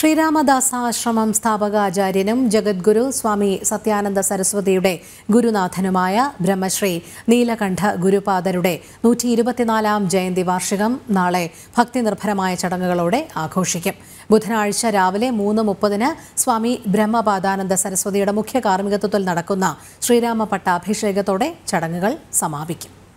ശ്രീരാമദാസ ആശ്രമം സ്ഥാപക ആചാര്യനും ജഗദ്ഗുരു സ്വാമി സത്യാനന്ദ സരസ്വതിയുടെ ഗുരുനാഥനുമായ ബ്രഹ്മശ്രീ നീലകണ്ഠ ഗുരുപാദരുടെ നൂറ്റി ഇരുപത്തിനാലാം ജയന്തി വാർഷികം നാളെ ഭക്തിനിർഭരമായ ചടങ്ങുകളോടെ ആഘോഷിക്കും ബുധനാഴ്ച രാവിലെ മൂന്ന് മുപ്പതിന് സ്വാമി ബ്രഹ്മപാദാനന്ദ സരസ്വതിയുടെ മുഖ്യ കാർമ്മികത്വത്തിൽ നടക്കുന്ന ശ്രീരാമപട്ട അഭിഷേകത്തോടെ ചടങ്ങുകൾ സമാപിക്കും